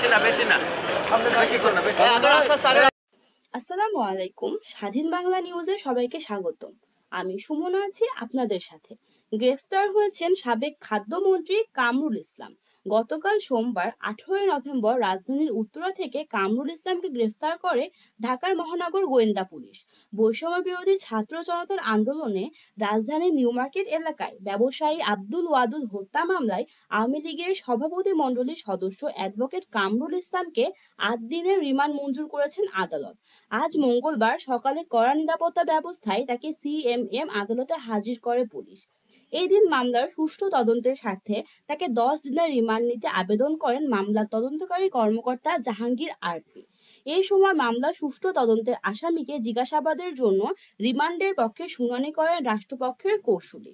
হ্যাঁ, আসসালামু আলাইকুম স্বাধীন বাংলা নিউজে সবাইকে স্বাগত আমি সুমনা আছি আপনাদের সাথে গ্রেফতার হয়েছেন সাবেক খাদ্যমন্ত্রী কামরুল ইসলাম গতকাল সোমবার আঠেরোই নভেম্বর রাজধানীর উত্তরা থেকে কামরুল ইসলামকে গ্রেফতার করে ঢাকার মহানগর গোয়েন্দা পুলিশ বৈষম্য বিরোধী ছাত্র জনতার আন্দোলনে রাজধানীর নিউ মার্কেট এলাকায় ব্যবসায়ী আব্দুল ওয়াদুল হত্যা মামলায় আওয়ামী লীগের সভাপতি মণ্ডলীর সদস্য অ্যাডভোকেট কামরুল ইসলামকে আট দিনের রিমান্ড মঞ্জুর করেছেন আদালত আজ মঙ্গলবার সকালে কড়া নিরাপত্তা ব্যবস্থায় তাকে সিএমএম আদালতে হাজির করে পুলিশ এই দিন মামলার সুষ্ঠু তদন্তের স্বার্থে তাকে দশ দিনের রিমান্ড নিতে আবেদন করেন মামলার তদন্তকারী কর্মকর্তা জাহাঙ্গীর আরপি এই সময় মামলা সুষ্ঠু তদন্তের আসামিকে জিজ্ঞাসাবাদের জন্য রিমান্ডের পক্ষে শুনানি করেন রাষ্ট্রপক্ষের কৌশলী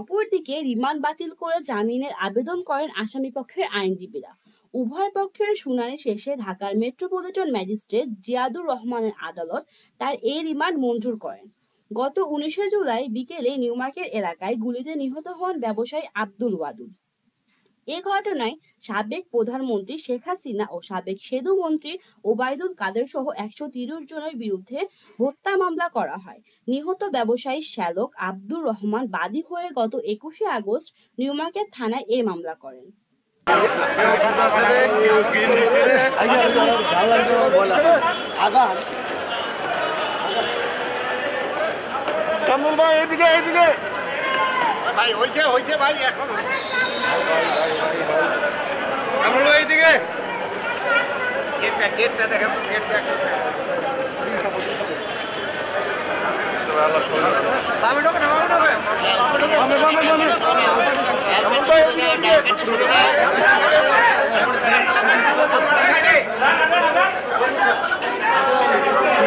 অপরদিকে রিমান্ড বাতিল করে জামিনের আবেদন করেন আসামি পক্ষের আইনজীবীরা উভয় পক্ষের শুনানি শেষে ঢাকার মেট্রোপলিটন ম্যাজিস্ট্রেট জিয়াদুর রহমানের আদালত তার এই রিমান্ড মঞ্জুর করেন গত উনিশে জুলাই বিকেলে নিউমার্কের এলাকায় গুলিতে নিহত হন ব্যবসায়ী আব্দুল ওয়াদুদ এ ঘটনায় সাবেক প্রধানমন্ত্রী শেখ হাসিনা ও সাবেক সেতু মন্ত্রী ওবায়দুল কাদের সহ একশো তিরিশ জনের বিরুদ্ধে হত্যা মামলা করা হয় নিহত ব্যবসায়ী শ্যালক আব্দুর রহমান বাদী হয়ে গত একুশে আগস্ট নিউমার্কের থানায় এ মামলা করেন শ্যামল ভাই এদিকে এদিকে ভাই হয়েছে হয়েছে ভাই এখন শ্যামল এদিকে গেটটা গেটটা দেখেন গেটটা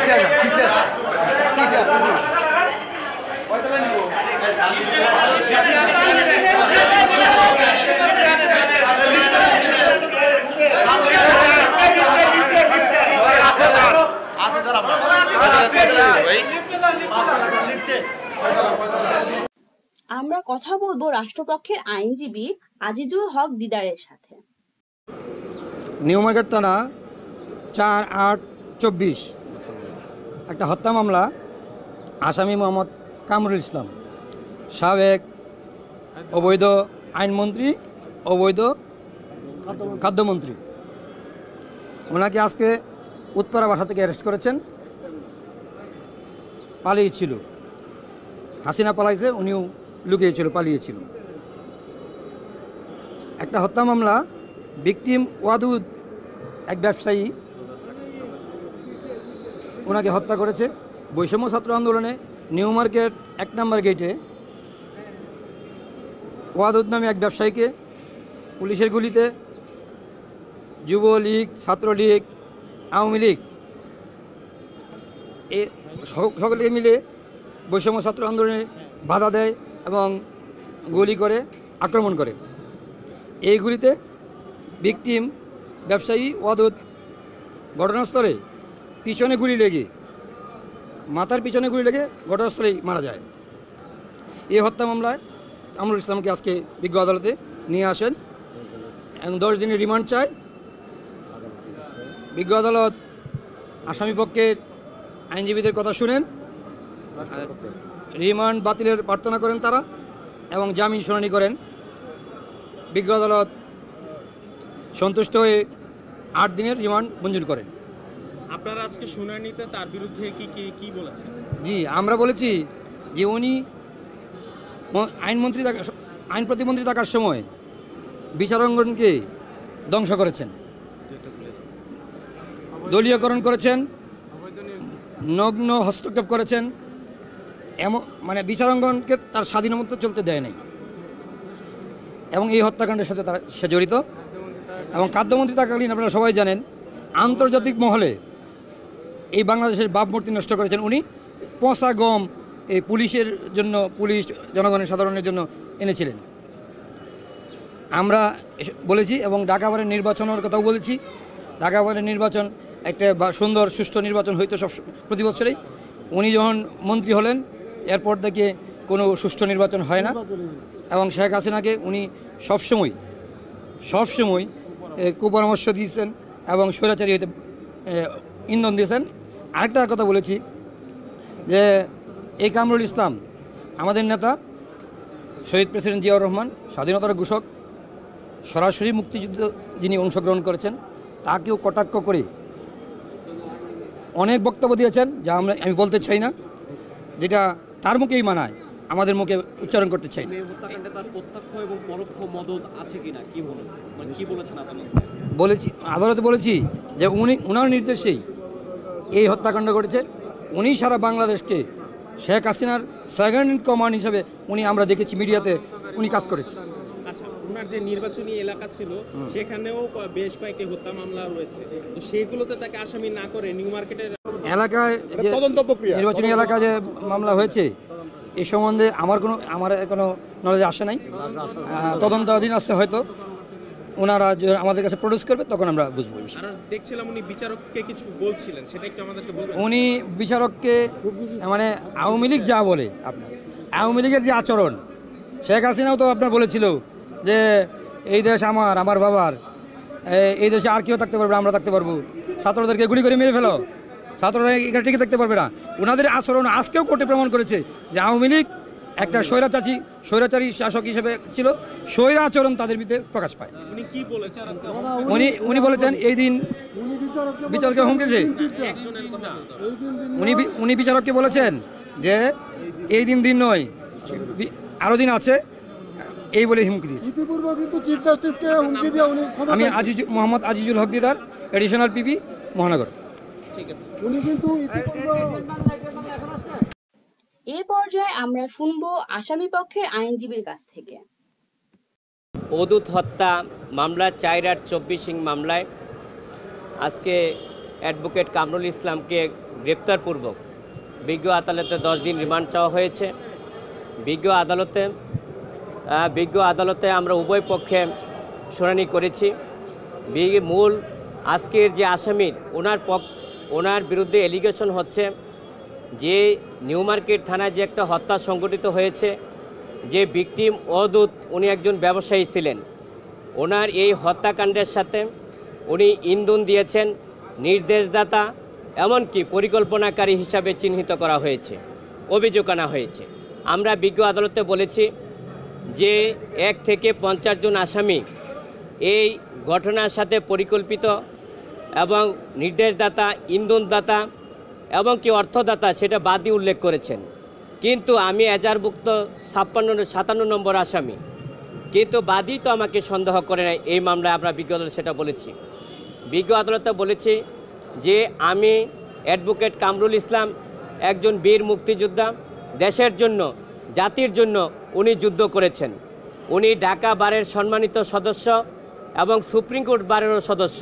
কিসে কিসে কিসে আমরা কথা বলবো রাষ্ট্রপক্ষের আইনজীবী আজিজুল হক দিদারের সাথে নিউ মার্কেট থানা চার আট চব্বিশ একটা হত্যা মামলা আসামি মোহাম্মদ কামরুল ইসলাম সাবেক অবৈধ আইনমন্ত্রী অবৈধ খাদ্যমন্ত্রী ওনাকে আজকে উত্তরা বাসা থেকে অ্যারেস্ট করেছেন পালিয়েছিল হাসিনা পালাইছে উনিও লুকিয়েছিল পালিয়েছিল একটা হত্যা মামলা বিক্রিম ওয়াদুদ এক ব্যবসায়ী ওনাকে হত্যা করেছে বৈষম্য ছাত্র আন্দোলনে নিউ মার্কেট এক নম্বর গেটে ওয়াদুদ নামে এক ব্যবসায়ীকে পুলিশের গুলিতে যুবলীগ ছাত্রলীগ আওয়ামী লীগ এ সকলে মিলে বৈষম্য ছাত্র আন্দোলনে বাধা দেয় এবং গুলি করে আক্রমণ করে এই গুলিতে ভিকটিম ব্যবসায়ী ওয়াদুদ ঘটনাস্থলে পিছনে গুলি লেগে মাথার পিছনে গুলি লেগে ঘটনাস্থলেই মারা যায় এই হত্যা মামলায় আমরুল ইসলামকে আজকে বিজ্ঞ আদালতে নিয়ে আসেন এবং দশ দিনের রিমান্ড চায় বিজ্ঞ আদালত আসামিপক্ষের আইনজীবীদের কথা শুনেন রিমান্ড বাতিলের প্রার্থনা করেন তারা এবং জামিন শুনানি করেন বিজ্ঞ আদালত সন্তুষ্ট হয়ে আট দিনের রিমান্ড মঞ্জুর করেন আপনারা আজকে শুনানিতে তার বিরুদ্ধে কি কি বলেছেন জি আমরা বলেছি যে উনি আইনমন্ত্রী আইন প্রতিমন্ত্রী থাকার সময় বিচারাঙ্গনকে ধ্বংস করেছেন দলীয়করণ করেছেন নগ্ন হস্তক্ষেপ করেছেন এমন মানে বিচারাঙ্গনকে তার মতো চলতে দেয় নাই এবং এই হত্যাকাণ্ডের সাথে তারা সে জড়িত এবং খাদ্যমন্ত্রী থাকাকালীন আপনারা সবাই জানেন আন্তর্জাতিক মহলে এই বাংলাদেশের বাপমূর্তি নষ্ট করেছেন উনি পচা গম এই পুলিশের জন্য পুলিশ জনগণের সাধারণের জন্য এনেছিলেন আমরা বলেছি এবং ঢাকাবারের নির্বাচনের কথাও বলেছি ডাকাবারের নির্বাচন একটা সুন্দর সুষ্ঠু নির্বাচন হইতো সব প্রতি বছরেই উনি যখন মন্ত্রী হলেন এরপর থেকে কোনো সুষ্ঠু নির্বাচন হয় না এবং শেখ হাসিনাকে উনি সবসময় সবসময় কুপরামর্শ দিয়েছেন এবং স্বৈরাচারী হইতে ইন্ধন দিয়েছেন আরেকটা কথা বলেছি যে এই কামরুল ইসলাম আমাদের নেতা শহীদ প্রেসিডেন্ট জিয়াউর রহমান স্বাধীনতার ঘোষক সরাসরি মুক্তিযুদ্ধ যিনি অংশগ্রহণ করেছেন তাকেও কটাক্ষ করে অনেক বক্তব্য দিয়েছেন যা আমরা আমি বলতে চাই না যেটা তার মুখেই মানায় আমাদের মুখে উচ্চারণ করতে চাই মানে বলেছি আদালতে বলেছি যে উনি ওনার নির্দেশেই এই হত্যাকাণ্ড ঘটেছে উনি সারা বাংলাদেশকে শেখ হাসিনার সেকেন্ড ইন কমান্ড হিসেবে উনি আমরা দেখেছি মিডিয়াতে উনি কাজ করেছে আচ্ছা, যে নির্বাচনী এলাকা ছিল সেখানেও বেশ কয়েকটি হত্যা মামলা রয়েছে সেগুলোতে তাকে আসামি না করে নিউ মার্কেটের এলাকায় নির্বাচনী এলাকায় যে মামলা হয়েছে এ সম্বন্ধে আমার কোনো আমার কোনো নলেজ আসে নাই তদন্তাধীন আছে হয়তো ওনারা আমাদের কাছে প্রডিউস করবে তখন আমরা বুঝবো দেখছিলাম উনি বিচারককে কিছু বলছিলেন সেটা একটু আমাদেরকে উনি বিচারককে মানে আওয়ামী লীগ যা বলে আপনার আওয়ামী লীগের যে আচরণ শেখ হাসিনাও তো আপনার বলেছিল যে এই দেশ আমার আমার বাবার এই দেশে আর কেউ থাকতে পারবে আমরা থাকতে পারবো ছাত্রদেরকে গুলি করে মেরে ফেলো ছাত্ররা এখানে টিকে থাকতে পারবে না ওনাদের আচরণ আজকেও কোর্টে প্রমাণ করেছে যে আওয়ামী লীগ একটা স্বৈরাচারী স্বৈরাচারী শাসক হিসেবে ছিল স্বৈরাচরণ তাদের ভিতরে প্রকাশ পায় উনি উনি বলেছেন এই দিন বিচারকে হুমকেছে উনি উনি বিচারককে বলেছেন যে এই দিন দিন নয় আরও দিন আছে এই বলে হুমকি দিয়েছে আমি আজিজ মোহাম্মদ আজিজুল হক দিদার এডিশনাল পিপি মহানগর ঠিক আছে উনি কিন্তু এ পর্যায়ে আমরা শুনব আসামি পক্ষের আইনজীবীর কাছ থেকে অদূত হত্যা মামলা চাইরার চব্বিশ চব্বিশিং মামলায় আজকে অ্যাডভোকেট কামরুল ইসলামকে গ্রেপ্তারপূর্বক বিজ্ঞ আদালতে দশ দিন রিমান্ড চাওয়া হয়েছে বিজ্ঞ আদালতে বিজ্ঞ আদালতে আমরা উভয় পক্ষে শুনানি করেছি মূল আজকের যে আসামির ওনার পক্ষ ওনার বিরুদ্ধে এলিগেশন হচ্ছে যে নিউ মার্কেট থানায় যে একটা হত্যা সংগঠিত হয়েছে যে বিক্রিম অদূত উনি একজন ব্যবসায়ী ছিলেন ওনার এই হত্যাকাণ্ডের সাথে উনি ইন্ধন দিয়েছেন নির্দেশদাতা এমনকি পরিকল্পনাকারী হিসাবে চিহ্নিত করা হয়েছে অভিযোগ আনা হয়েছে আমরা বিজ্ঞ আদালতে বলেছি যে এক থেকে পঞ্চাশ জন আসামি এই ঘটনার সাথে পরিকল্পিত এবং নির্দেশদাতা ইন্ধনদাতা এবং কি অর্থদাতা সেটা বাদই উল্লেখ করেছেন কিন্তু আমি এজারভুক্ত ছাপ্পান্ন সাতান্ন নম্বর আসামি কিন্তু বাদই তো আমাকে সন্দেহ করে নাই এই মামলায় আমরা বিজ্ঞ আদালত সেটা বলেছি বিজ্ঞ আদালতে বলেছি যে আমি অ্যাডভোকেট কামরুল ইসলাম একজন বীর মুক্তিযোদ্ধা দেশের জন্য জাতির জন্য উনি যুদ্ধ করেছেন উনি ঢাকা বারের সম্মানিত সদস্য এবং সুপ্রিম কোর্ট বারেরও সদস্য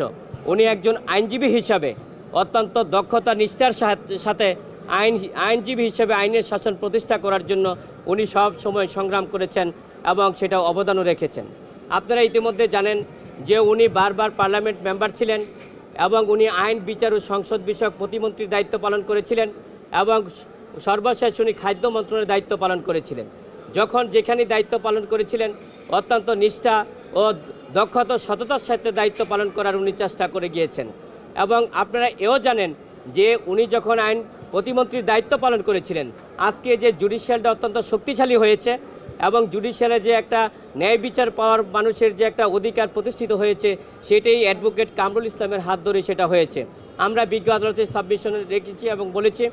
উনি একজন আইনজীবী হিসাবে অত্যন্ত দক্ষতা নিষ্ঠার সাথে আইন আইনজীবী হিসেবে আইনের শাসন প্রতিষ্ঠা করার জন্য উনি সব সময় সংগ্রাম করেছেন এবং সেটা অবদানও রেখেছেন আপনারা ইতিমধ্যে জানেন যে উনি বারবার পার্লামেন্ট মেম্বার ছিলেন এবং উনি আইন বিচার ও সংসদ বিষয়ক প্রতিমন্ত্রীর দায়িত্ব পালন করেছিলেন এবং সর্বশেষ উনি খাদ্য মন্ত্রণের দায়িত্ব পালন করেছিলেন যখন যেখানে দায়িত্ব পালন করেছিলেন অত্যন্ত নিষ্ঠা ও দক্ষতা সততার সাথে দায়িত্ব পালন করার উনি চেষ্টা করে গিয়েছেন এবং আপনারা এও জানেন যে উনি যখন আইন প্রতিমন্ত্রীর দায়িত্ব পালন করেছিলেন আজকে যে জুডিশিয়ালটা অত্যন্ত শক্তিশালী হয়েছে এবং জুডিশিয়ালে যে একটা ন্যায় বিচার পাওয়ার মানুষের যে একটা অধিকার প্রতিষ্ঠিত হয়েছে সেটাই অ্যাডভোকেট কামরুল ইসলামের হাত ধরে সেটা হয়েছে আমরা বিজ্ঞ আদালতের সাবমিশন রেখেছি এবং বলেছি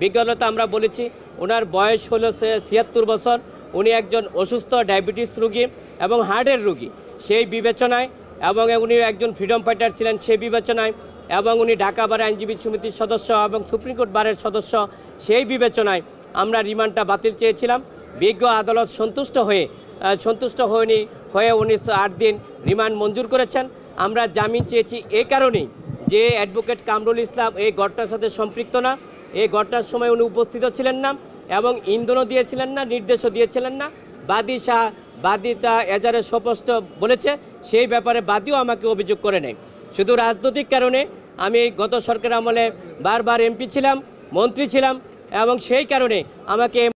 বিজ্ঞ আদালতে আমরা বলেছি ওনার বয়স হলো ছিয়াত্তর বছর উনি একজন অসুস্থ ডায়াবেটিস রুগী এবং হার্টের রুগী সেই বিবেচনায় এবং উনি একজন ফ্রিডম ফাইটার ছিলেন সে বিবেচনায় এবং উনি ঢাকা বারের আইনজীবী সমিতির সদস্য এবং সুপ্রিম কোর্ট বারের সদস্য সেই বিবেচনায় আমরা রিমান্ডটা বাতিল চেয়েছিলাম বিজ্ঞ আদালত সন্তুষ্ট হয়ে সন্তুষ্ট হয়নি হয়ে উনিশশো আট দিন রিমান্ড মঞ্জুর করেছেন আমরা জামিন চেয়েছি এ কারণেই যে অ্যাডভোকেট কামরুল ইসলাম এই ঘটনার সাথে সম্পৃক্ত না এই ঘটনার সময় উনি উপস্থিত ছিলেন না এবং ইন্ধনও দিয়েছিলেন না নির্দেশও দিয়েছিলেন না বাদী শাহ বাদী তা এজারে স্পষ্ট বলেছে সেই ব্যাপারে বাদীও আমাকে অভিযোগ করে নেয় শুধু রাজনৈতিক কারণে আমি গত সরকার আমলে বারবার এমপি ছিলাম মন্ত্রী ছিলাম এবং সেই কারণে আমাকে